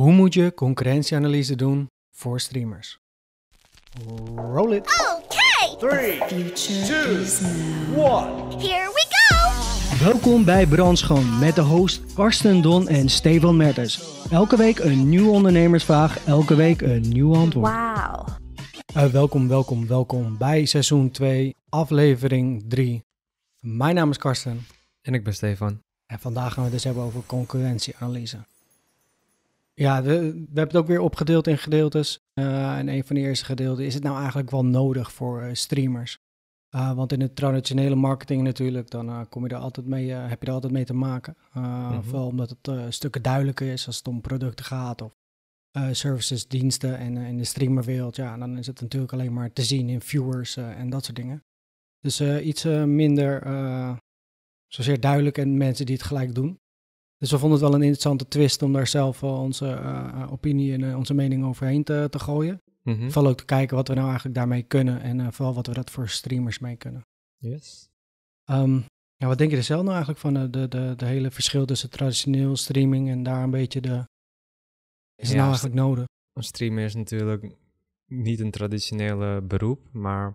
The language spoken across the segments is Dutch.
Hoe moet je concurrentieanalyse doen voor streamers? Roll it. Okay. 3, 2, 1. Here we go. Welkom bij Brandschoon met de host Karsten Don en Stefan Mertens. Elke week een nieuwe ondernemersvraag, elke week een nieuw antwoord. Wauw. Eh, welkom, welkom, welkom bij seizoen 2, aflevering 3. Mijn naam is Karsten. En ik ben Stefan. En vandaag gaan we het dus hebben over concurrentieanalyse. Ja, we, we hebben het ook weer opgedeeld in gedeeltes. Eh, en een van de eerste gedeelten, is het nou eigenlijk wel nodig voor eh, streamers? Eh, want in de traditionele marketing natuurlijk, dan kom je er altijd mee, heb je er altijd mee te maken. Mhm. Vooral omdat het stukken duidelijker is als het om producten gaat of services, diensten. En in de streamerwereld, ja, dan is het natuurlijk alleen maar te zien in viewers en dat soort dingen. Dus iets minder zozeer duidelijk en mensen die het gelijk doen. Dus we vonden het wel een interessante twist om daar zelf onze eh, eh, opinie en eh, onze mening overheen te, gooien. Mm Vooral ook te kijken wat we nou eigenlijk daarmee kunnen en vooral wat we dat voor streamers mee kunnen. Yes. Ehm, ja, wat denk je er zelf nou eigenlijk van? De, de, de, hele verschil tussen traditioneel streaming en daar een beetje de. Is het nou eigenlijk nodig? Een streamer is natuurlijk niet een traditionele beroep, maar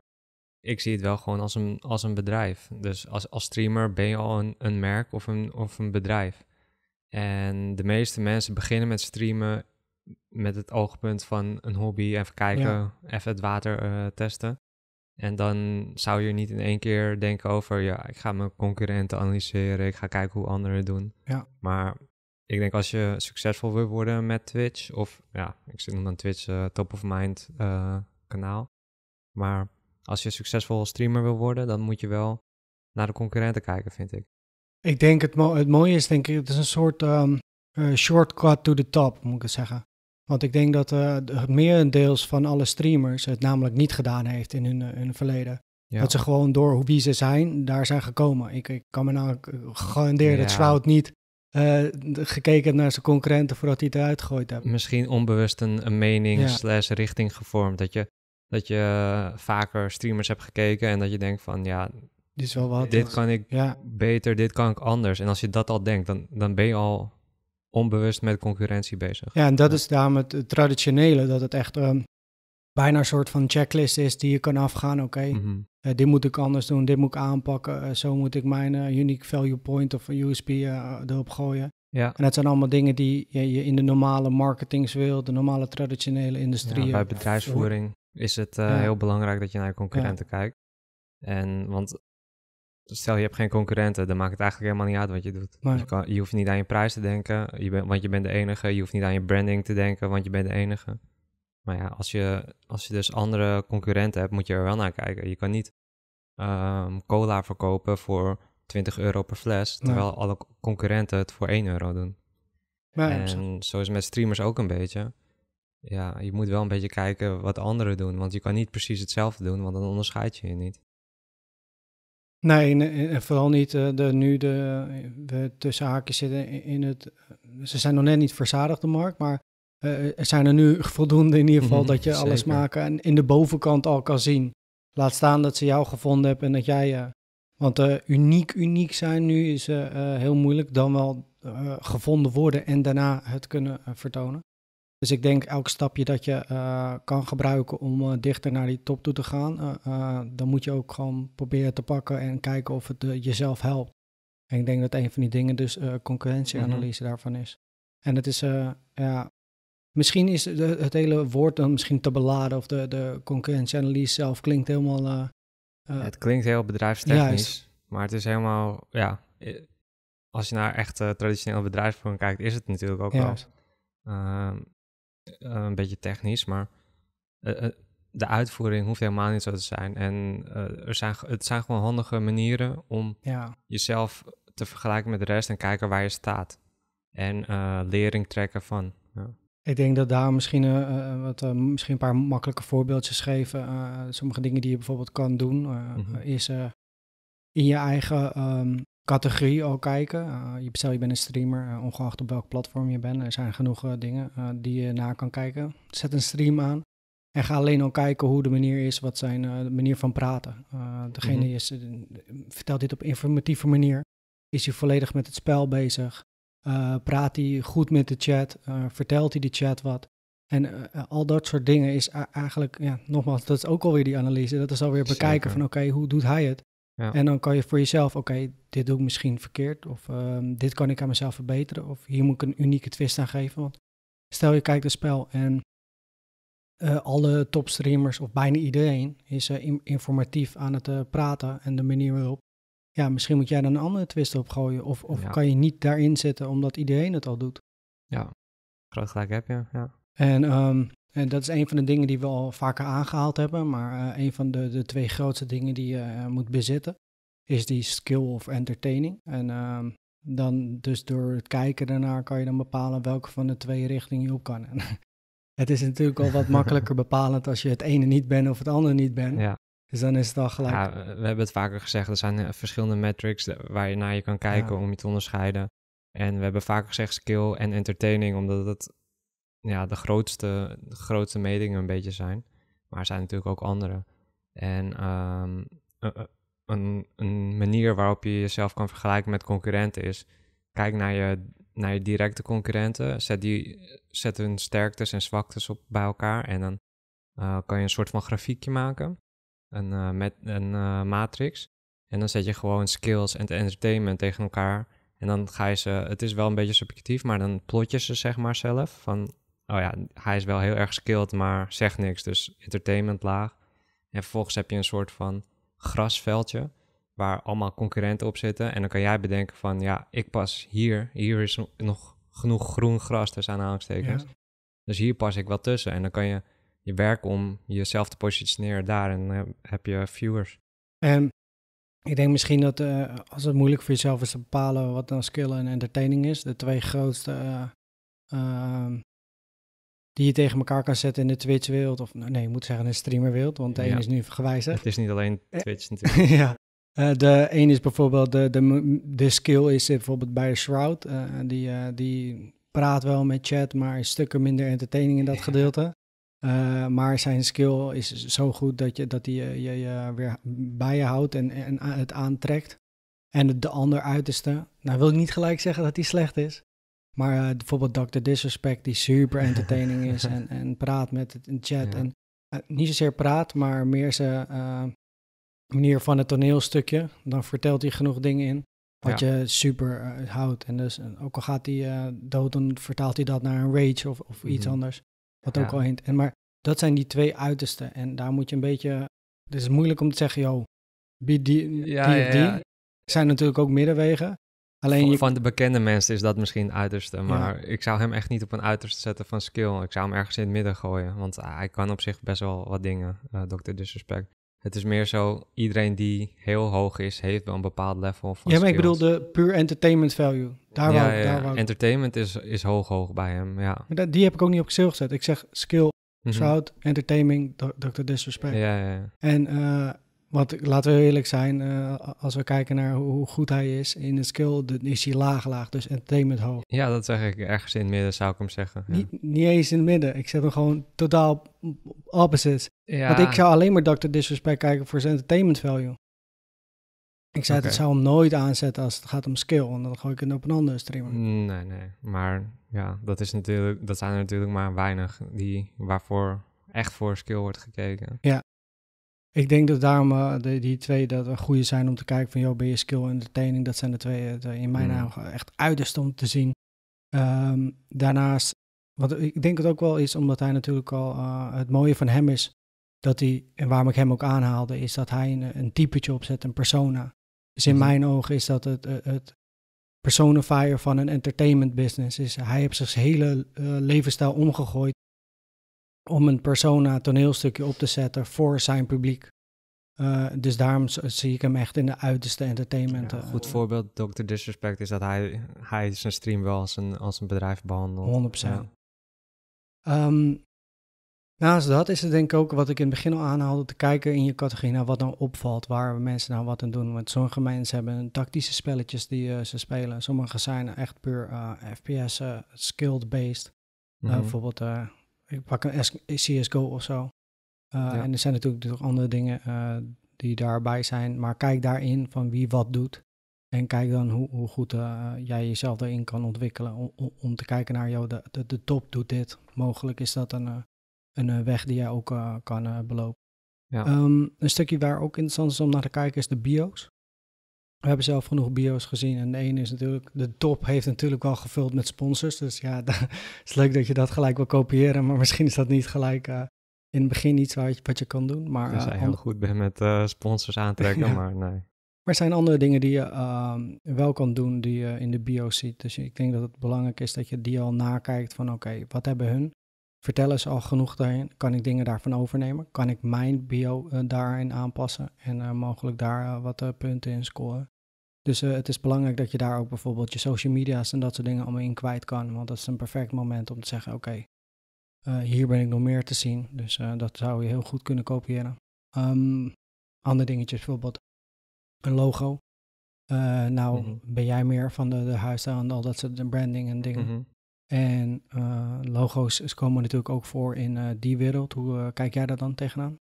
ik zie het wel gewoon als een, als een bedrijf. Dus als, als streamer ben je al een, een merk of een, of een bedrijf. En de meeste mensen beginnen met streamen met het oogpunt van een hobby, even kijken, even het water eh, testen. En dan zou je niet in één keer denken over, ja, ik ga mijn concurrenten analyseren, ik ga kijken hoe anderen het doen. Ja. Maar ik denk als je succesvol wil worden met Twitch, of ja, ik zit nog aan Twitch eh, top of mind eh, kanaal. Maar als je succesvol streamer wil worden, dan moet je wel naar de concurrenten kijken, vind ik. Ik denk het, het mooie is, denk ik, het is een soort ehm, eh, shortcut to the top, moet ik het zeggen. Want ik denk dat uh, het merendeels van alle streamers het namelijk niet gedaan heeft in hun, eh, hun verleden. Dat ze gewoon door wie ze zijn, daar zijn gekomen. Ik, ik kan me nou garanderen ja. dat Shroud niet gekeken gekeken naar zijn concurrenten voordat hij eruit gegooid heeft. Misschien onbewust een, een mening slash richting gevormd. Dat je, dat je vaker streamers hebt gekeken en dat je denkt van ja, dit is wel wat. Dit kan ik beter, dit kan ik anders. En als je dat al denkt, dan, dan ben je al onbewust met concurrentie bezig. Ja, en dat is daarom het, het, traditionele, dat het echt um, bijna een soort van checklist is die je kan afgaan. Oké, mhm. eh, dit moet ik anders doen, dit moet ik aanpakken, eh, zo moet ik mijn eh, unique value point of USB erop gooien. Ja. En dat zijn allemaal dingen die je, in de normale marketingswereld, de normale traditionele industrie. Ja, bij bedrijfsvoering is het heel belangrijk dat je naar concurrenten kijkt. En want Stel, je hebt geen concurrenten, dan maakt het eigenlijk helemaal niet uit wat je doet. Je, kan, je, hoeft niet aan je prijs te denken, je want je bent de enige. Je hoeft niet aan je branding te denken, want je bent de enige. Maar ja, als je, als je dus andere concurrenten hebt, moet je er wel naar kijken. Je kan niet ehm, cola verkopen voor 20 euro per fles, terwijl alle concurrenten het voor 1 euro doen. en zo is het met streamers ook een beetje. Ja, je moet wel een beetje kijken wat anderen doen, want je kan niet precies hetzelfde doen, want dan onderscheid je je niet. Nee, en vooral niet eh, de, nu de, we tussen haakjes zitten in het... Ze zijn nog net niet verzadigd, de markt, maar eh, er zijn er nu voldoende in ieder geval mhm, dat je alles maken en in de bovenkant al kan zien. Laat staan dat ze jou gevonden hebben en dat jij... Eh, want uh, uniek, uniek zijn nu is uh, heel moeilijk dan wel gevonden worden en daarna het kunnen vertonen. Dus ik denk elk stapje dat je eh, kan gebruiken om eh, dichter naar die top toe te gaan, eh, dan moet je ook gewoon proberen te pakken en kijken of het jezelf helpt. En ik denk dat een van die dingen dus concurrentieanalyse mhm. daarvan is. En het is, ja, misschien is het hele woord dan misschien te beladen of de, de concurrentieanalyse zelf klinkt helemaal... het klinkt heel bedrijfstechnisch, juist. maar het is helemaal, ja, als je naar echt traditionele bedrijfsvorm kijkt, is het natuurlijk ook wel. Um, eh, een beetje technisch, maar eh, eh, de uitvoering hoeft helemaal niet zo te zijn. En er zijn, het zijn gewoon handige manieren om ja. jezelf te vergelijken met de rest en kijken waar je staat. En lering trekken van. Ja. Ik denk dat daar misschien, wat, misschien een paar makkelijke voorbeeldjes geven. sommige dingen die je bijvoorbeeld kan doen, mhm. is in je eigen ehm, categorie al kijken. Eh, je, bestel, je bent een streamer, eh, ongeacht op welk platform je bent. Er zijn genoeg eh, dingen die je na kan kijken. Zet een stream aan en ga alleen al kijken hoe de manier is, wat zijn de manier van praten. degene die mhm. is, vertelt dit op informatieve manier. Is hij volledig met het spel bezig? praat hij goed met de chat? vertelt hij de chat wat? En al dat soort dingen is eigenlijk, ja, nogmaals, dat is ook alweer die analyse. Dat is alweer bekijken van oké, hoe doet hij het? En dan kan je voor jezelf, oké, dit doe ik misschien verkeerd. Of ehm, dit kan ik aan mezelf verbeteren. Of hier moet ik een unieke twist aan geven. Want stel je kijkt een spel en uh, alle topstreamers of bijna iedereen is eh, informatief aan het eh, praten en de manier waarop. Ja, misschien moet jij dan een andere twist opgooien. Of, of kan je niet daarin zitten omdat iedereen het al doet. Ja, groot gelijk heb je, ja. En ehm, en eh, dat is een van de dingen die we al vaker aangehaald hebben, maar uh, een van de, de twee grootste dingen die je eh, moet bezitten is die skill of entertaining. En ehm, dan dus door het kijken daarnaar kan je dan bepalen welke van de twee richtingen je op kan. het is natuurlijk al wat makkelijker bepalend als je het ene niet bent of het andere niet bent. Ja. Dus dan is het al gelijk. Ja, we hebben het vaker gezegd, er zijn verschillende metrics waar je naar je kan kijken om je te onderscheiden. En we hebben vaker gezegd skill en entertaining, omdat het ja, de, grootste, de grootste metingen een beetje zijn. Maar er zijn natuurlijk ook andere. En ehm, e, e, een, een, manier waarop je jezelf kan vergelijken met concurrenten is... kijk naar je, naar je directe concurrenten. Zet, die, zet hun sterktes en zwaktes op bij elkaar. En dan eh, kan je een soort van grafiekje maken. Een, eh, met, een eh, matrix. En dan zet je gewoon skills en entertainment tegen elkaar... En dan ga je ze, het is wel een beetje subjectief, maar dan plot je ze zeg maar zelf. Van oh ja, hij is wel heel erg skilled, maar zegt niks. Dus entertainment laag. En vervolgens heb je een soort van grasveldje waar allemaal concurrenten op zitten. En dan kan jij bedenken van, ja, ik pas hier. Hier is nog genoeg groen gras tussen aanhalingstekens. Dus hier pas ik wel tussen. En dan kan je je werk om jezelf te positioneren daar. En dan eh, heb je viewers. En ik denk misschien dat eh, als het moeilijk voor jezelf is te bepalen wat dan skill en entertaining is, de twee grootste eh, die je tegen elkaar kan zetten in de Twitch-wereld. Of nee, je moet zeggen in de streamerwereld, want de een is nu gewijzigd. Het is niet alleen eh. Twitch natuurlijk. ja. Eh, de een is bijvoorbeeld, de, de, de skill is eh, bijvoorbeeld bij Shroud. die, die praat wel met chat, maar is stukken minder entertaining in dat gedeelte. maar zijn skill is zo goed dat, je, dat hij je, je, je, weer bij je houdt en, en het aantrekt. En de ander uiterste. Nou wil ik niet gelijk zeggen dat hij slecht is. Maar eh, bijvoorbeeld Dr. Disrespect, die super entertaining is en, en praat met het in chat. En, uh, niet zozeer praat, maar meer zijn eh, manier van het toneelstukje. Dan vertelt hij genoeg dingen in wat je super houdt. En dus ook al gaat hij dood, dan vertaalt hij dat naar een rage of, of iets mhm. anders. Wat ook al hint. En, maar dat zijn die twee uitersten. En daar moet je een beetje... Het is moeilijk om te zeggen, joh, bied. die, die die. Er zijn natuurlijk ook middenwegen. Alleen van, je... de bekende mensen is dat misschien het uiterste. Maar ik zou hem echt niet op een uiterste zetten van skill. Ik zou hem ergens in het midden gooien. Want ah, hij kan op zich best wel wat dingen, uh, eh, Dr. Disrespect. Het is meer zo, iedereen die heel hoog is, heeft wel een bepaald level van Ja, maar ik bedoel de pure entertainment value. Daar ja, ja, daar entertainment is, is hoog hoog bij hem, ja. Maar dat, die heb ik ook niet op skill gezet. Ik zeg skill, mhm. shout, entertaining, Dr. Disrespect. Ja, ja, En... Eh, want laten we eerlijk zijn, eh, als we kijken naar hoe goed hij is in de skill, is hij laag laag, dus entertainment hoog. Ja, dat zeg ik ergens in het midden, zou ik hem zeggen. Niet, niet, eens in het midden, ik zet hem gewoon totaal opposite. Ja. Want ik zou alleen maar Dr. Disrespect kijken voor zijn entertainment value. Ik zei, dat zou hem nooit aanzetten als het gaat om skill, want dan gooi ik het op een andere streamer. Nee, nee, maar ja, dat, is natuurlijk, dat zijn er natuurlijk maar weinig die, waarvoor echt voor skill wordt gekeken. Ja, ik denk dat daarom eh, de, die twee dat een goede zijn om te kijken van, joh, ben je skill en entertaining? Dat zijn de twee eh, in mijn mm. ogen echt uiterst om te zien. Ehm, daarnaast, wat ik denk het ook wel is, omdat hij natuurlijk al, eh, het mooie van hem is, dat hij, en waarom ik hem ook aanhaalde, is dat hij een, een typetje opzet, een persona. Dus in mhm. mijn ogen is dat het, het, het personifier van een entertainment business is. Hij heeft zijn hele levensstijl omgegooid om een persona toneelstukje op te zetten voor zijn publiek. Eh, dus daarom zie ik hem echt in de uiterste entertainment. Ja, eh, goed voorbeeld, Dr. Disrespect, is dat hij, hij zijn stream wel als een, als een bedrijf behandelt. 100%. Ja. Ehm, naast dat is het denk ik ook wat ik in het begin al aanhaalde, te kijken in je categorie naar wat dan nou opvalt, waar mensen nou wat aan doen. Want sommige mensen hebben tactische spelletjes die eh, ze spelen. Sommige zijn echt puur FPS, skilled-based. Mhm. Bijvoorbeeld ik pak een CSGO of zo. Eh, en er zijn natuurlijk nog andere dingen eh, die daarbij zijn. Maar kijk daarin van wie wat doet. En kijk dan hoe, hoe goed eh, jij jezelf daarin kan ontwikkelen. Om, om te kijken naar, jou de, de, top doet dit. Mogelijk is dat een, een weg die jij ook kan belopen. Ja. Ehm, een stukje waar ook interessant is om naar te kijken is de bio's. We hebben zelf genoeg bio's gezien. En één is natuurlijk, de top heeft natuurlijk wel gevuld met sponsors. Dus ja, dat is leuk dat je dat gelijk wil kopiëren. Maar misschien is dat niet gelijk eh, in het begin iets wat je, kan doen. Maar, dus uh, heel goed bent met eh, sponsors aantrekken, maar nee. Maar er zijn andere dingen die je ehm, wel kan doen die je in de bio ziet. Dus ik denk dat het belangrijk is dat je die al nakijkt van oké, wat hebben hun? vertellen ze al genoeg daarin? Kan ik dingen daarvan overnemen? Kan ik mijn bio eh, daarin aanpassen en eh, mogelijk daar eh, wat punten in scoren? Dus het is belangrijk dat je daar ook bijvoorbeeld je social media's en dat soort dingen allemaal in kwijt kan. Want dat is een perfect moment om te zeggen: Oké, hier ben ik nog meer te zien. Dus dat zou je heel goed kunnen kopiëren. Um, ehm, andere dingetjes, bijvoorbeeld een logo. nou, mhm. ben jij meer van de, huisstijl en al dat soort branding en dingen. Mhm. En eh, logo's komen natuurlijk ook voor in eh, die wereld. Hoe eh, kijk jij daar dan tegenaan?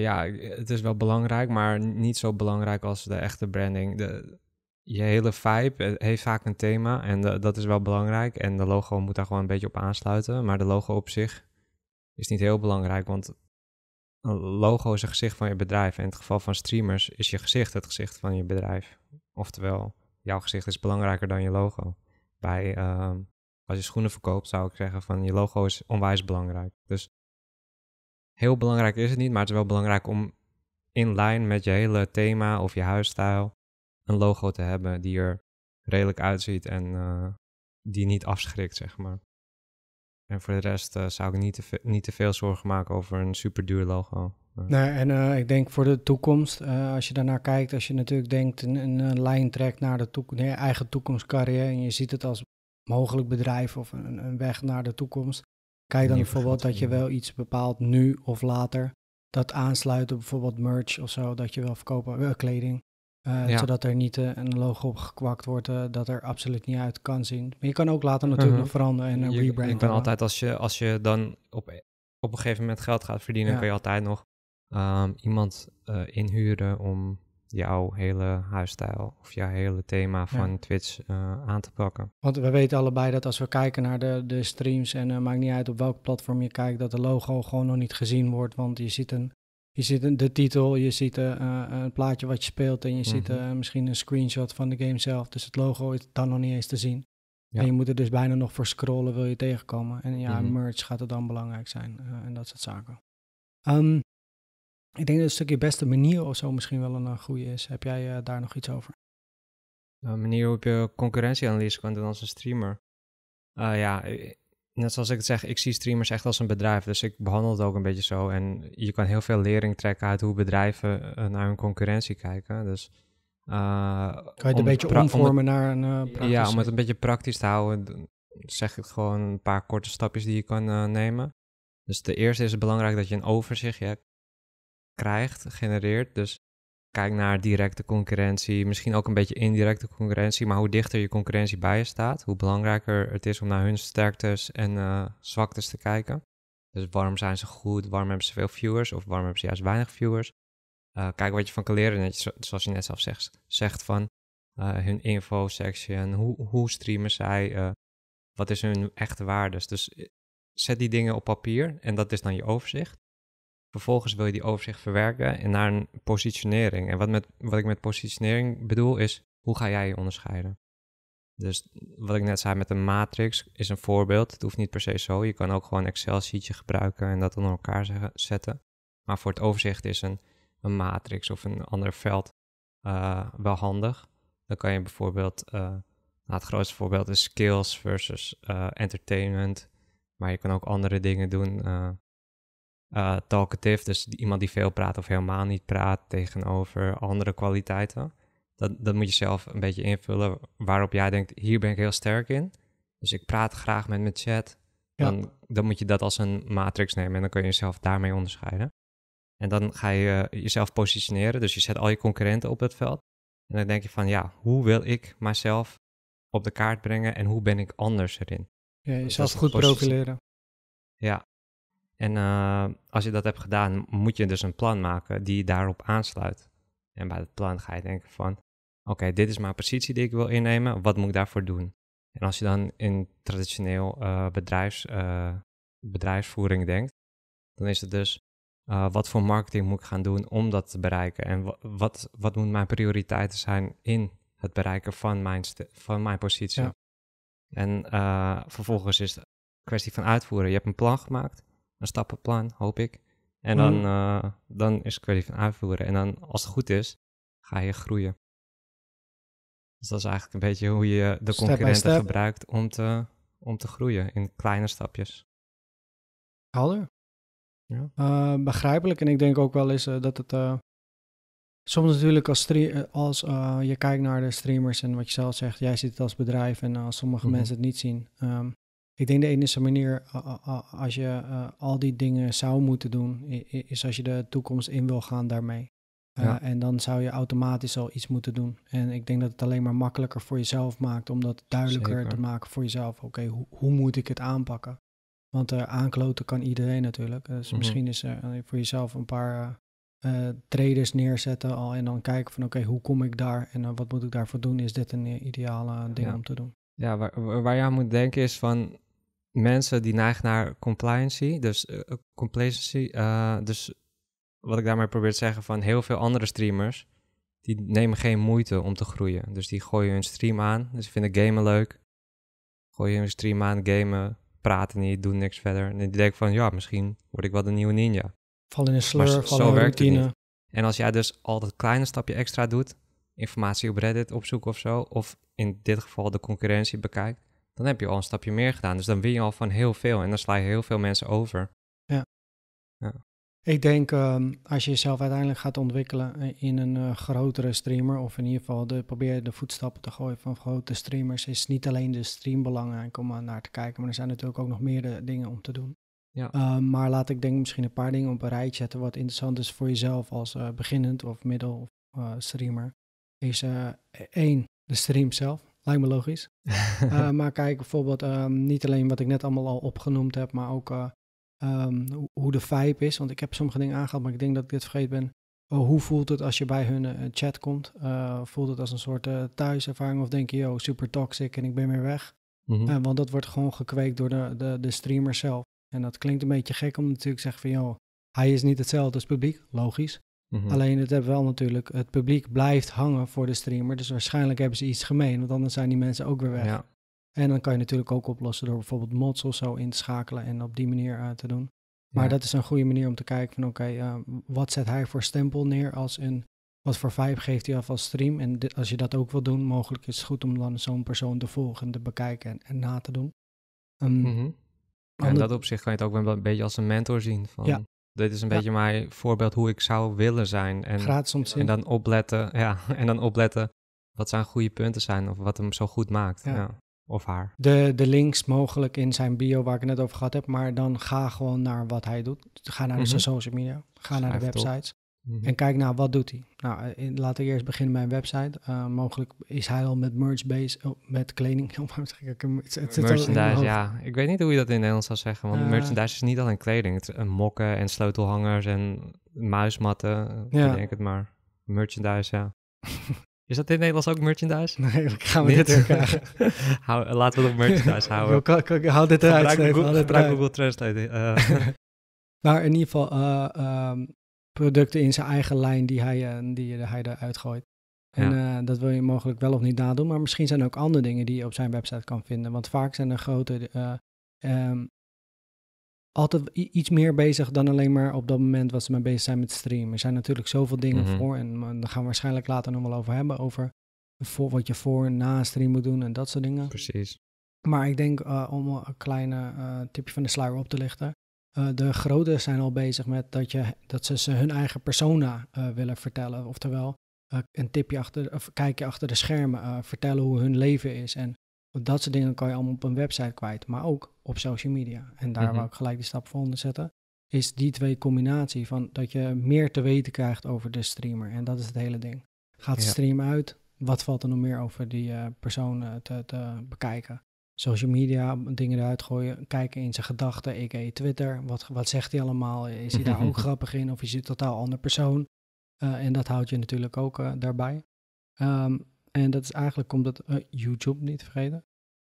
ja, het is wel belangrijk, maar niet zo belangrijk als de echte branding. De, je hele vibe heeft vaak een thema en dat is wel belangrijk. En de logo moet daar gewoon een beetje op aansluiten. Maar de logo op zich is niet heel belangrijk, want een logo is het gezicht van je bedrijf. En in het geval van streamers is je gezicht het gezicht van je bedrijf. Oftewel, jouw gezicht is belangrijker dan je logo bij, ehm, als je schoenen verkoopt, zou ik zeggen van je logo is onwijs belangrijk. Dus heel belangrijk is het niet, maar het is wel belangrijk om in lijn met je hele thema of je huisstijl een logo te hebben die er redelijk uitziet en eh, die niet afschrikt, zeg maar. En voor de rest eh, zou ik niet te, niet te veel zorgen maken over een superduur logo. Nee, nou, en eh, ik denk voor de toekomst, eh, als je daarnaar kijkt, als je natuurlijk denkt een, een, lijn trekt naar de je eigen toekomstcarrière en je ziet het als mogelijk bedrijf of een, een weg naar de toekomst, kijk dan bijvoorbeeld dat je wel iets bepaalt nu of later, dat aansluiten bijvoorbeeld merch of zo, dat je wel verkopen, eh, kleding, zodat er niet een logo op gekwakt wordt dat er absoluut niet uit kan zien. Maar je kan ook later mhm. natuurlijk nog veranderen en rebranden. Je, je kan altijd als je, als je dan op, op een gegeven moment geld gaat verdienen, kun je altijd nog Ehm, iemand eh, inhuren om jouw hele huisstijl of jouw hele thema van Twitch eh, aan te pakken. Want we weten allebei dat als we kijken naar de, de streams en uh, maakt niet uit op welk platform je kijkt, dat de logo gewoon nog niet gezien wordt, want je ziet een je ziet de titel, je ziet een plaatje wat je speelt en je ziet mhm. misschien een screenshot van de game zelf. Dus het logo is dan nog niet eens te zien. En je moet er dus bijna nog voor scrollen wil je tegenkomen. En ja, mhm. merch gaat er dan belangrijk zijn en dat soort zaken. Um, ik denk dat een stukje beste manier of zo misschien wel een eh, goede is. Heb jij eh, daar nog iets over? Een manier waarop je concurrentieanalyse kan doen als een streamer. Eh, ja, net zoals ik het zeg, ik zie streamers echt als een bedrijf. Dus ik behandel het ook een beetje zo. En je kan heel veel lering trekken uit hoe bedrijven naar hun concurrentie kijken. Dus, kan je het een beetje omvormen naar een uh, Ja, om het een beetje praktisch te houden, zeg ik gewoon een paar korte stapjes die je kan nemen. Dus de eerste is het belangrijk dat je een overzicht hebt krijgt, genereert. Dus kijk naar directe concurrentie, misschien ook een beetje indirecte concurrentie. Maar hoe dichter je concurrentie bij je staat, hoe belangrijker het is om naar hun sterktes en eh, zwaktes te kijken. Dus waarom zijn ze goed, waarom hebben ze veel viewers of waarom hebben ze juist weinig viewers. Eh, kijk wat je van kan leren, net, zoals je net zelf zegt, zegt van eh, hun info section, hoe, hoe streamen zij, wat is hun echte waarde? Dus zet die dingen op papier en dat is dan je overzicht. Vervolgens wil je die overzicht verwerken naar een positionering. En wat, met, wat ik met positionering bedoel is, hoe ga jij je onderscheiden? Dus wat ik net zei met een matrix is een voorbeeld. Het hoeft niet per se zo. Je kan ook gewoon een Excel-sheetje gebruiken en dat onder elkaar zetten. Maar voor het overzicht is een, een matrix of een ander veld eh, wel handig. Dan kan je bijvoorbeeld, eh, nou het grootste voorbeeld is skills versus eh, entertainment. Maar je kan ook andere dingen doen uh, talkative, dus iemand die veel praat of helemaal niet praat, tegenover andere kwaliteiten. Dat, dat moet je zelf een beetje invullen waarop jij denkt, hier ben ik heel sterk in. Dus ik praat graag met mijn chat. Dan, dan moet je dat als een matrix nemen en dan kun je jezelf daarmee onderscheiden. En dan ga je eh, jezelf positioneren, dus je zet al je concurrenten op het veld. En dan denk je van, ja, hoe wil ik mijzelf op de kaart brengen en hoe ben ik anders erin? Ja, jezelf goed profileren. Ja, en eh, als je dat hebt gedaan, moet je dus een plan maken die daarop aansluit. En bij dat plan ga je denken van, oké, dit is mijn positie die ik wil innemen, wat moet ik daarvoor doen? En als je dan in traditioneel uh, bedrijfs, eh, bedrijfsvoering denkt, dan is het dus, wat voor marketing moet ik gaan doen om dat te bereiken? En wat, wat moeten mijn prioriteiten zijn in het bereiken van mijn, van mijn positie? En vervolgens is het kwestie van uitvoeren. Je hebt een plan gemaakt, een stappenplan, hoop ik. En dan, mhm. eh, dan is het kwestie van aanvoeren. En dan, als het goed is, ga je groeien. Dus dat is eigenlijk een beetje hoe je de concurrenten gebruikt om te, om te groeien in kleine stapjes. Helder. Ja. Eh, begrijpelijk. En ik denk ook wel eens eh, dat het. soms natuurlijk als, als je kijkt naar de streamers en wat je zelf zegt, jij ziet het als bedrijf en als sommige mhm. mensen het niet zien. Um, ik denk de enige manier als je eh, al die dingen zou moeten doen, is als je de toekomst in wil gaan daarmee. Eh, ja. En dan zou je automatisch al iets moeten doen. En ik denk dat het alleen maar makkelijker voor jezelf maakt om dat duidelijker te maken voor jezelf. Oké, hoe moet ik het aanpakken? Want uh, aankloten kan iedereen natuurlijk. Dus mhm. misschien is er voor jezelf een paar traders neerzetten al en dan kijken van oké, hoe kom ik daar en wat moet ik daarvoor doen? Is dit een ideale ding om te doen? Ja, waar, waar je aan moet denken is van mensen die neigen naar compliancy, dus eh, eh, complacency. Eh, dus wat ik daarmee probeer te zeggen van heel veel andere streamers, die nemen geen moeite om te groeien. Dus die gooien hun stream aan, dus vinden gamen leuk. Gooien hun stream aan, gamen, praten niet, doen niks verder. En die denken van, ja, misschien word ik wel de nieuwe ninja. Vallen in een slur, maar zo werkt routine. Het En als jij dus altijd dat kleine stapje extra doet, informatie op Reddit opzoeken of zo, of in dit geval de concurrentie bekijkt, dan heb je al een stapje meer gedaan. Dus dan win je al van heel veel en dan sla je heel veel mensen over. Ja. ja. Ik denk ehm, als je jezelf uiteindelijk gaat ontwikkelen eh, in een eh, grotere streamer, of in ieder geval de, probeer de voetstappen te gooien van grote streamers, is niet alleen de stream belangrijk om eh, naar te kijken, maar er zijn natuurlijk ook nog meerdere dingen om te doen. Ja. Ehm, maar laat ik denk misschien een paar dingen op een rijtje zetten wat interessant is voor jezelf als beginnend of middel of streamer. Is e-, één, de stream zelf. Lijkt me logisch. Eh, maar kijk bijvoorbeeld ehm, niet alleen wat ik net allemaal al opgenoemd heb, maar ook eh, ehm, hoe, de vibe is. Want ik heb sommige dingen aangehaald, maar ik denk dat ik dit vergeten ben. Oh, hoe voelt het als je bij hun eh, chat komt? voelt het als een soort thuiservaring of denk je, yo, super toxic en ik ben weer weg? Mhm. want dat wordt gewoon gekweekt door de, de, de streamer zelf. En dat klinkt een beetje gek om natuurlijk te zeggen van, joh, hij is niet hetzelfde als publiek, logisch. Mhm. Alleen het hebben wel natuurlijk, het publiek blijft hangen voor de streamer. Dus waarschijnlijk hebben ze iets gemeen, want anders zijn die mensen ook weer weg. Ja. En dan kan je natuurlijk ook oplossen door bijvoorbeeld mods of zo in te schakelen en op die manier uit eh, te doen. Maar dat is een goede manier om te kijken van oké, eh, wat zet hij voor stempel neer als een, wat voor vibe geeft hij af als stream? En als je dat ook wil doen, mogelijk is het goed om dan zo'n persoon te volgen, te bekijken en, na te doen. Um, ehm, En mhm. dat op zich kan je het ook wel een beetje als een mentor zien. Van, ja, dit is een beetje mijn voorbeeld hoe ik zou willen zijn. En, En dan opletten, ja, en dan opletten wat zijn goede punten zijn of wat hem zo goed maakt. Ja. Of haar. De, de links mogelijk in zijn bio waar ik het net over gehad heb, maar dan ga gewoon naar wat hij doet. Ga naar zijn mhm. social media, ga naar de websites. Mhm. En kijk nou, wat doet hij? Nou, eh, laat ik eerst beginnen met mijn website. Eh, mogelijk is hij al met merch base, oh, met kleding. het, het zit merchandise, ja. Ik weet niet hoe je dat in Nederland zou zeggen, want eh. merchandise is niet alleen kleding. Het is mokken en sleutelhangers en muismatten, ja. denk het maar. Merchandise, ja. Is dat in Nederlands ook merchandise? Nee, gaan we niet? dit laten we het op merchandise houden. Hou dit eruit, Gebruik Google, Google Translate. Uh. maar in ieder geval, uh, producten in zijn eigen lijn die hij, eh, die hij eruit gooit. En eh, dat wil je mogelijk wel of niet nadoen, maar misschien zijn er ook andere dingen die je op zijn website kan vinden. Want vaak zijn er grote, eh, ehm, altijd iets meer bezig dan alleen maar op dat moment wat ze mee bezig zijn met streamen. Er zijn natuurlijk zoveel dingen mhm. voor en daar gaan we waarschijnlijk later nog wel over hebben, over voor, wat je voor en na stream moet doen en dat soort dingen. Precies. Maar ik denk om een kleine tipje van de sluier op te lichten, eh, de grote zijn al bezig met dat, je, dat ze, ze hun eigen persona eh, willen vertellen. Oftewel, eh, een tipje achter, of kijkje achter de schermen, vertellen hoe hun leven is. En dat soort dingen kan je allemaal op een website kwijt, maar ook op social media. En daar mm ik gelijk die stap voor zetten, is die twee combinatie van dat je meer te weten krijgt over de streamer. En dat is het hele ding. Gaat de stream uit? Wat valt er nog meer over die persoon te, te bekijken? social media dingen eruit gooien, kijken in zijn gedachten, a.k.a. E Twitter. Wat, wat zegt hij allemaal? Is hij daar ook grappig in of is hij een totaal ander persoon? Eh, en dat houdt je natuurlijk ook eh, daarbij. Ehm, en dat is eigenlijk omdat eh, YouTube niet vergeten.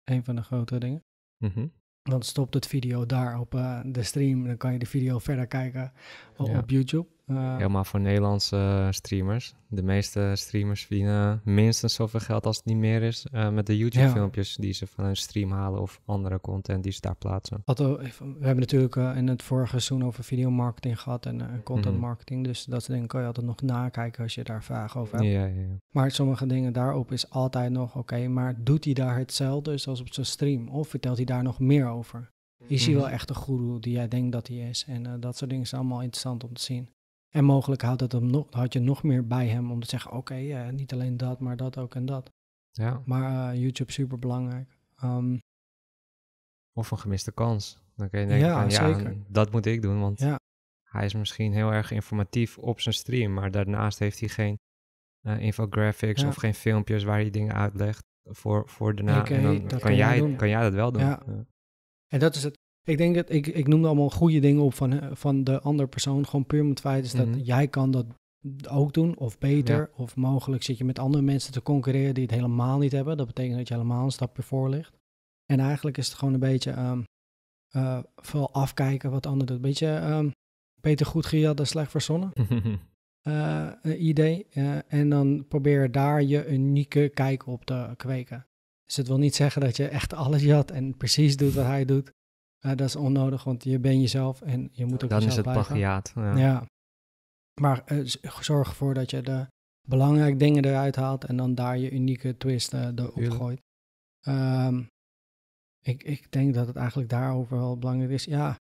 Een van de grotere dingen. Mm Dan stopt het video daar op de stream. Dan kan je de video verder kijken op YouTube. Eh, Helemaal voor Nederlandse eh, streamers. De meeste streamers verdienen minstens zoveel geld als het niet meer is eh, met de YouTube-filmpjes die ze van hun stream halen of andere content die ze daar plaatsen. we hebben natuurlijk in het vorige seizoen over videomarketing gehad en content mhm. marketing. Dus dat soort dingen kan je altijd nog nakijken als je daar vragen over hebt. Ja, ja, maar sommige dingen daarop is altijd nog oké, maar doet hij daar hetzelfde zoals op zijn stream? Of vertelt hij daar nog meer over? Is hij mhm. wel echt een guru die jij denkt dat hij is? En dat soort dingen is allemaal interessant om te zien. En mogelijk houdt het hem nog, had je nog meer bij hem om te zeggen: oké, eh, niet alleen dat, maar dat ook en dat. Ja. Maar eh, YouTube super belangrijk. Ehm, of een gemiste kans. Dan kun je denken: ja, van, ja zeker. dat moet ik doen. Want ja. hij is misschien heel erg informatief op zijn stream, maar daarnaast heeft hij geen eh, infographics of geen filmpjes waar hij dingen uitlegt voor, voor daarna. en dan kan jij, kan jij dat wel doen. En dat is het ik denk dat ik, ik noemde allemaal goede dingen op van, eh, van de andere persoon. Gewoon puur met feit is dat mhm. jij kan dat ook doen of beter. Of mogelijk zit je met andere mensen te concurreren die het helemaal niet hebben. Dat betekent dat je helemaal een stapje voor ligt. En eigenlijk is het gewoon een beetje um, afkijken wat anderen doen. Een beetje um, ehm, beter goed gejat dan slecht verzonnen. Eh, een idee. en dan probeer daar je unieke kijk op te kweken. Dus het wil niet zeggen dat je echt alles jat en precies doet wat hij doet. Eh, dat is onnodig, want je bent jezelf en je moet ook Dan jezelf Dan is het plagiaat. Ja. Maar eh, zorg ervoor dat je de belangrijke dingen eruit haalt en dan daar je unieke twist uh, erop gooit. Ehm, ik, ik denk dat het eigenlijk daarover wel belangrijk is. Ja,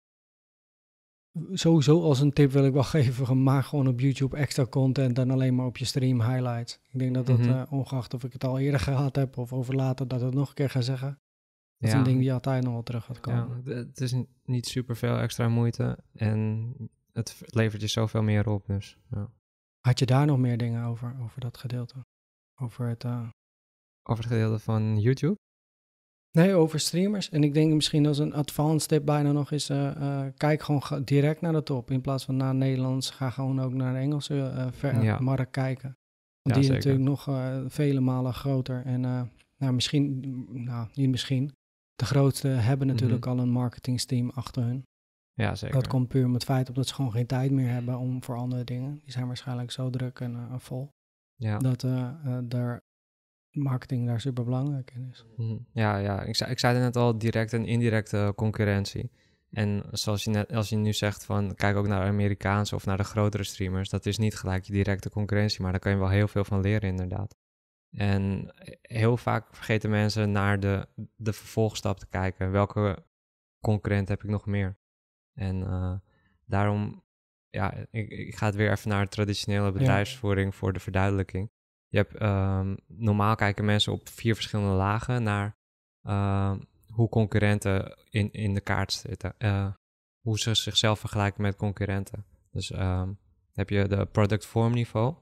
sowieso als een tip wil ik wel geven, maak gewoon op YouTube extra content dan alleen maar op je stream highlights. Ik denk dat dat, mhm. ongeacht of ik het al eerder gehad heb of over later, dat ik het nog een keer ga zeggen. Dat is ja. een ding die altijd nog wel terug gaat komen. het is niet super veel extra moeite en het levert je zoveel meer op. Dus, ja. Had je daar nog meer dingen over, over dat gedeelte? Over het, eh, over het gedeelte van YouTube? Nee, over streamers. En ik denk misschien als een advanced tip bijna nog is, eh, eh, kijk gewoon direct naar de top. In plaats van naar Nederlands, ga gewoon ook naar de Engelse ver markt kijken. Want die is natuurlijk nog vele malen groter. En nou, misschien, nou, niet misschien, de grootste hebben mhm. natuurlijk al een marketingsteam achter hun. Ja, zeker. Dat komt puur om het feit dat ze gewoon geen tijd meer hebben om voor andere dingen. Die zijn waarschijnlijk zo druk en eh, vol. Ja. Dat eh, eh, daar marketing daar super belangrijk in is. Mhm. ja, ja. Ik, zei, ik zei het net al, direct en indirecte concurrentie. En zoals je, net, als je nu zegt van kijk ook naar Amerikaanse of naar de grotere streamers, dat is niet gelijk je directe concurrentie, maar daar kan je wel heel veel van leren inderdaad. En heel vaak vergeten mensen naar de, de vervolgstap te kijken. Welke concurrent heb ik nog meer? En eh, daarom, ja, ik, ik, ga het weer even naar traditionele bedrijfsvoering voor de verduidelijking. Je hebt, ehm, normaal kijken mensen op vier verschillende lagen naar ehm, hoe concurrenten in, in de kaart zitten. Eh, hoe ze zichzelf vergelijken met concurrenten. Dus ehm, heb je de product form niveau.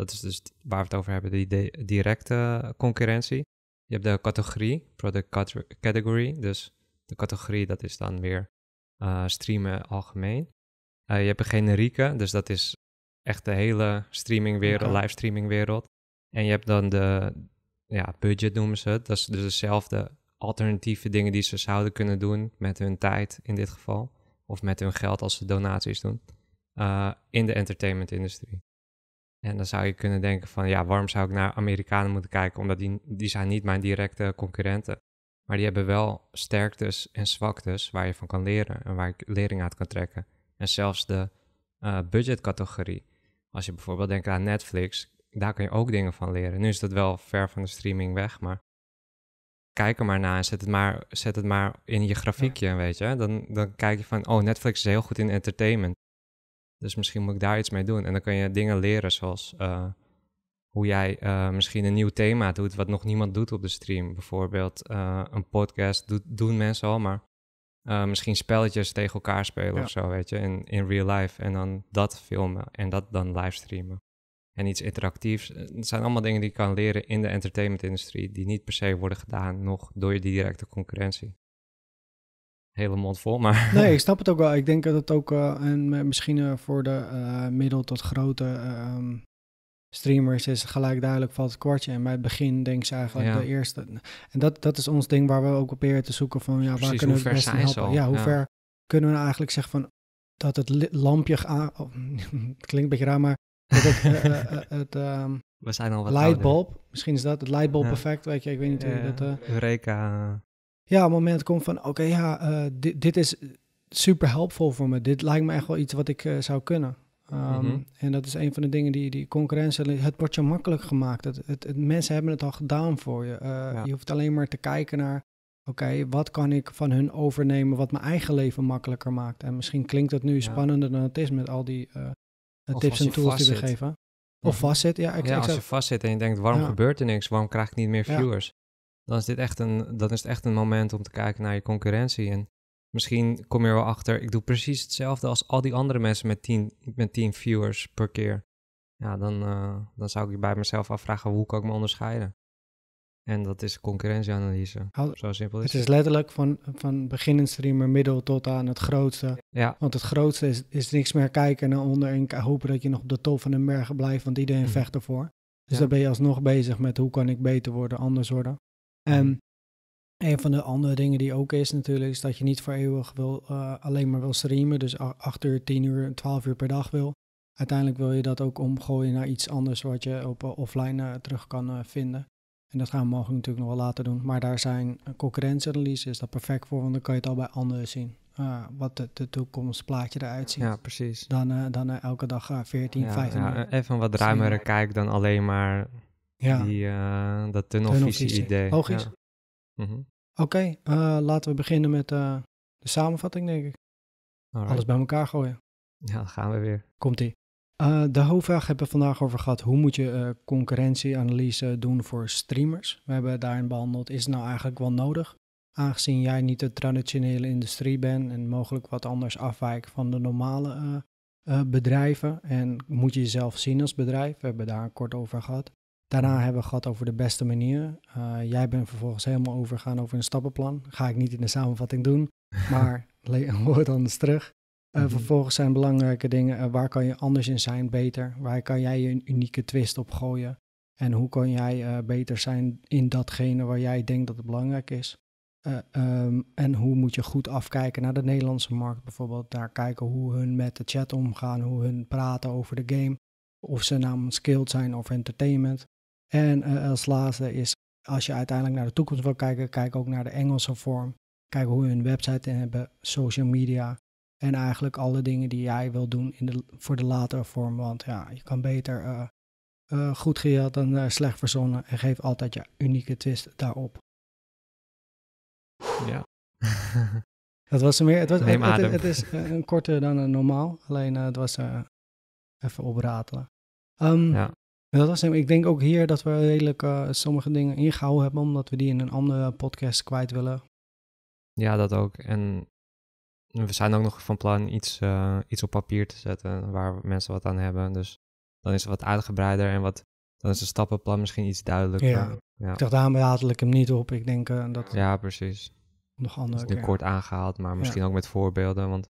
Dat is dus waar we het over hebben, die directe concurrentie. Je hebt de categorie, product category. Dus de categorie, dat is dan weer eh, streamen algemeen. Eh, je hebt de generieke, dus dat is echt de hele streamingwereld, live streamingwereld. En je hebt dan de ja, budget noemen ze het. Dat is dus dezelfde alternatieve dingen die ze zouden kunnen doen met hun tijd in dit geval. Of met hun geld als ze donaties doen. Eh, in de entertainment industrie. En dan zou je kunnen denken van ja, waarom zou ik naar Amerikanen moeten kijken? Omdat die, die zijn niet mijn directe concurrenten. Maar die hebben wel sterktes en zwaktes waar je van kan leren en waar ik lering uit kan trekken. En zelfs de eh, budgetcategorie. Als je bijvoorbeeld denkt aan Netflix, daar kun je ook dingen van leren. Nu is dat wel ver van de streaming weg, maar kijk er maar naar en zet het maar, zet het maar in je grafiekje, weet je. Dan, dan kijk je van, oh, Netflix is heel goed in entertainment. Dus misschien moet ik daar iets mee doen. En dan kan je dingen leren zoals eh, hoe jij eh, misschien een nieuw thema doet wat nog niemand doet op de stream. Bijvoorbeeld eh, een podcast do doen mensen al, maar misschien spelletjes tegen elkaar spelen of zo, weet je, in, in real life. En dan dat filmen en dat dan livestreamen. En iets interactiefs. Het zijn allemaal dingen die je kan leren in de entertainment industrie, die niet per se worden gedaan nog door je directe concurrentie hele mond vol, maar... Nee, ik snap het ook wel. Ik denk dat het ook, eh, en eh, misschien eh, voor de middel tot grote ehm, streamers is gelijk duidelijk valt het kwartje. En bij het begin denk ze eigenlijk de eerste. En dat, dat is ons ding waar we ook proberen te zoeken van, ja, waar kunnen we het best helpen? ja, hoe ver kunnen we nou eigenlijk zeggen van, dat het lampje aan... Oh, het klinkt een beetje raar, maar het... Ehm, we zijn al wat lightbulb, misschien is dat het lightbulb effect, weet je, ik weet niet hoe dat... Eureka ja, een moment komt van oké, ja, eh, dit, dit, is super helpvol voor me. Dit lijkt me echt wel iets wat ik eh, zou kunnen. Ehm, mhm. En dat is een van de dingen die, die concurrentie, het wordt je makkelijk gemaakt. Het, het, mensen hebben het al gedaan voor je. Eh, je hoeft alleen maar te kijken naar, oké, wat kan ik van hun overnemen wat mijn eigen leven makkelijker maakt. En misschien klinkt dat nu spannender dan het is met al die tips en tools die we geven. Of mhm. vastzit, ja. ja, als je vastzit en je denkt, waarom gebeurt er niks? Waarom krijg ik niet meer viewers? dan is, dit echt een, dan is het echt een moment om te kijken naar je concurrentie. En misschien kom je er wel achter, ik doe precies hetzelfde als al die andere mensen met 10 met tien viewers per keer. Ja, dan, eh, dan zou ik bij mezelf afvragen, hoe kan ik me onderscheiden? En dat is concurrentieanalyse. Zo simpel is het. Het is letterlijk van, van beginnend streamer, middel tot aan het grootste. Ja. Want het grootste is, is niks meer kijken naar onder en hopen dat je nog op de top van de berg blijft, want iedereen mm. vecht ervoor. Dus ja. dan ben je alsnog bezig met hoe kan ik beter worden, anders worden. Mhm. En ehm, een van de andere dingen die ook is natuurlijk, is dat je niet voor eeuwig wil, eh, alleen maar wil streamen. Dus 8 uur, 10 uur, 12 uur per dag wil. Uiteindelijk wil je dat ook omgooien naar iets anders wat je op eh, offline eh, terug kan vinden. En dat gaan we mogelijk natuurlijk nog wel later doen. Maar daar zijn is dat perfect voor, want dan kan je het al bij anderen zien. wat de, de, toekomstplaatje eruit ziet. Ja, precies. Dan, dan elke dag 14, ja, 15 ja, Even wat ruimere kijk dan alleen maar ja. Die, uh, dat tunnelvisie-idee. Logisch. Mhm. Oké, eh, laten we beginnen met eh, de samenvatting, denk ik. Alles bij elkaar gooien. Ja, dan gaan we weer. Komt-ie. de hoofdvraag hebben we vandaag over gehad. Hoe moet je concurrentieanalyse doen voor streamers? We hebben daarin behandeld, is het nou eigenlijk wel nodig? Aangezien jij niet de traditionele industrie bent en mogelijk wat anders afwijkt van de normale bedrijven. En moet je jezelf zien als bedrijf? We hebben daar kort over gehad. Daarna hebben we het gehad over de beste manier. Eh, jij bent vervolgens helemaal overgegaan over een stappenplan. Ga ik niet in de samenvatting doen, maar hoor het anders terug. Eh, mhm. Vervolgens zijn belangrijke dingen, eh, waar kan je anders in zijn, beter? Waar kan jij je een unieke twist op gooien? En hoe kan jij beter zijn in datgene waar jij denkt dat het belangrijk is? Ehm, en hoe moet je goed afkijken naar de Nederlandse markt bijvoorbeeld? Daar kijken hoe hun met de chat omgaan, hoe hun praten over de game. Of ze namens nou skilled zijn of entertainment. En eh, als laatste is, als je uiteindelijk naar de toekomst wil kijken, kijk ook naar de Engelse vorm. Kijk hoe hun website hebben, social media. En eigenlijk alle dingen die jij wil doen in de, voor de latere vorm. Want ja, je kan beter eh, eh, goed gejat dan slecht verzonnen. En geef altijd je unieke twist daarop. Ja. dat was meer. Het, was, het, is een korter dan een normaal. Alleen het was even opratelen. Um, ehm, ja. Dat was hem. Ik denk ook hier dat we redelijk eh, sommige dingen ingehouden hebben, omdat we die in een andere podcast kwijt willen. Ja, dat ook. En we zijn ook nog van plan iets, eh, iets op papier te zetten waar mensen wat aan hebben. Dus dan is het wat uitgebreider en wat, dan is het stappenplan misschien iets duidelijker. Ja. Ik dacht, daarom ik hem niet op. Ik denk eh, dat... Ja, precies. Nog anders. nu kort aangehaald, maar misschien ook met voorbeelden, want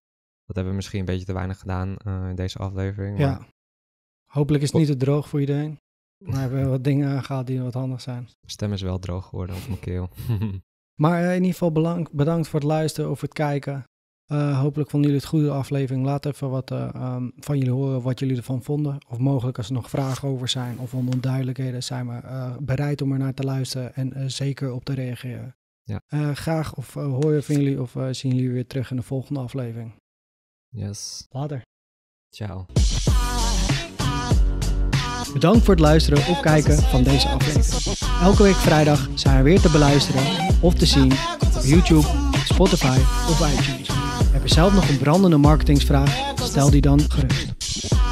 dat hebben we misschien een beetje te weinig gedaan in deze aflevering. Ja, Hopelijk is het niet te droog voor iedereen. Maar we hebben wat dingen aangehaald die wat handig zijn. stem is wel droog geworden op mijn keel. maar eh, in ieder geval belang, bedankt voor het luisteren of voor het kijken. Eh, hopelijk vonden jullie het goede aflevering. Laat even wat eh, ehm, van jullie horen wat jullie ervan vonden. Of mogelijk als er nog vragen over zijn of onduidelijkheden, zijn we bereid om er naar te luisteren en zeker op te reageren. Ja. graag of hoor je van jullie of zien jullie weer terug in de volgende aflevering. Yes. Later. Ciao. Bedankt voor het luisteren of kijken van deze aflevering. Elke week vrijdag zijn we weer te beluisteren of te zien op YouTube, Spotify of iTunes. Heb je zelf nog een brandende marketingsvraag? Stel die dan gerust.